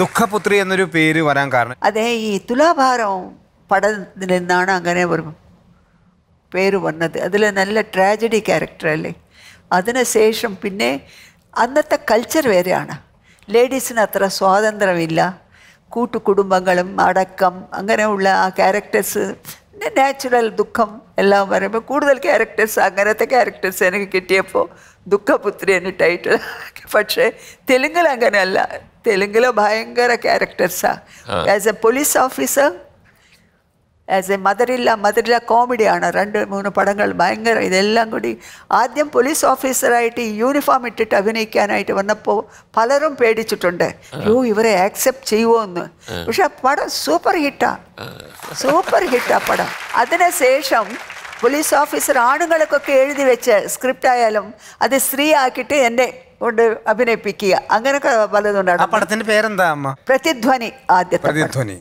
ദുഃഖപുത്രി എന്നൊരു പേര് വരാൻ കാരണം അതെ ഈ തുലാഭാരം പടത്തിൽ നിന്നാണ് അങ്ങനെ ഒരു പേര് വന്നത് അതിൽ നല്ല ട്രാജഡി ക്യാരക്ടർ അല്ലേ അതിനുശേഷം പിന്നെ അന്നത്തെ കൾച്ചർ വേറെയാണ് ലേഡീസിന് അത്ര സ്വാതന്ത്ര്യമില്ല കൂട്ടുകുടുംബങ്ങളും അടക്കം അങ്ങനെയുള്ള ആ ക്യാരക്ടേഴ്സ് പിന്നെ നാച്ചുറൽ ദുഃഖം എല്ലാം പറയുമ്പോൾ കൂടുതൽ ക്യാരക്ടേഴ്സ് അങ്ങനത്തെ ക്യാരക്ടേഴ്സ് എനിക്ക് കിട്ടിയപ്പോൾ ദുഃഖപുത്രി എന്നിട്ടായിട്ട് ടൈറ്റിൽ പക്ഷേ തെലുങ്കിൽ അങ്ങനെയല്ല തെലുങ്കിലോ ഭയങ്കര ക്യാരക്ടേഴ്സാണ് as a police officer as a മദറില്ല മദറില്ല കോമഡിയാണ് രണ്ട് മൂന്ന് പടങ്ങൾ ഭയങ്കര ഇതെല്ലാം കൂടി ആദ്യം പോലീസ് ഓഫീസറായിട്ട് യൂണിഫോം ഇട്ടിട്ട് അഭിനയിക്കാനായിട്ട് വന്നപ്പോൾ പലരും പേടിച്ചിട്ടുണ്ട് യോ ഇവരെ ആക്സെപ്റ്റ് ചെയ്യുമോ എന്ന് പക്ഷെ പടം സൂപ്പർ ഹിറ്റാ സൂപ്പർ ഹിറ്റാ പടം അതിനുശേഷം പോലീസ് ഓഫീസർ ആണുങ്ങൾക്കൊക്കെ എഴുതി വെച്ച സ്ക്രിപ്റ്റ് ആയാലും അത് സ്ത്രീ ആക്കിയിട്ട് എൻ്റെ കൊണ്ട് അഭിനയിപ്പിക്കുക അങ്ങനെയൊക്കെ പലതുണ്ടാകും പടത്തിന്റെ പേരെന്താ അമ്മ പ്രതിധ്വനി ആദ്യത്തെ പ്രതിധ്വനി